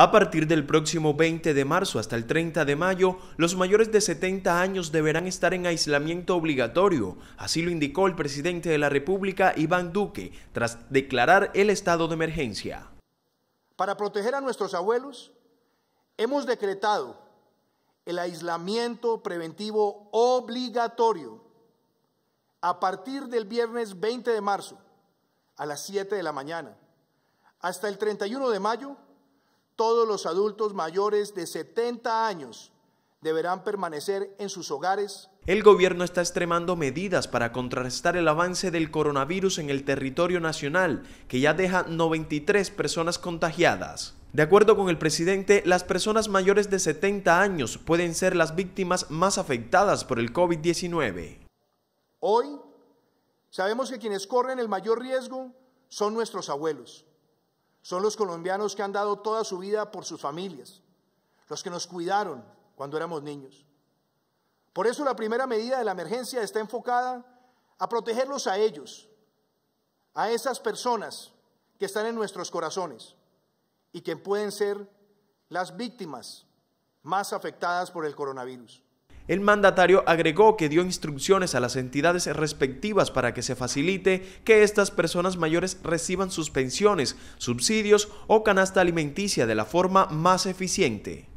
A partir del próximo 20 de marzo hasta el 30 de mayo, los mayores de 70 años deberán estar en aislamiento obligatorio, así lo indicó el presidente de la República, Iván Duque, tras declarar el estado de emergencia. Para proteger a nuestros abuelos, hemos decretado el aislamiento preventivo obligatorio a partir del viernes 20 de marzo a las 7 de la mañana hasta el 31 de mayo todos los adultos mayores de 70 años deberán permanecer en sus hogares. El gobierno está extremando medidas para contrarrestar el avance del coronavirus en el territorio nacional, que ya deja 93 personas contagiadas. De acuerdo con el presidente, las personas mayores de 70 años pueden ser las víctimas más afectadas por el COVID-19. Hoy sabemos que quienes corren el mayor riesgo son nuestros abuelos, son los colombianos que han dado toda su vida por sus familias, los que nos cuidaron cuando éramos niños. Por eso la primera medida de la emergencia está enfocada a protegerlos a ellos, a esas personas que están en nuestros corazones y que pueden ser las víctimas más afectadas por el coronavirus. El mandatario agregó que dio instrucciones a las entidades respectivas para que se facilite que estas personas mayores reciban sus pensiones, subsidios o canasta alimenticia de la forma más eficiente.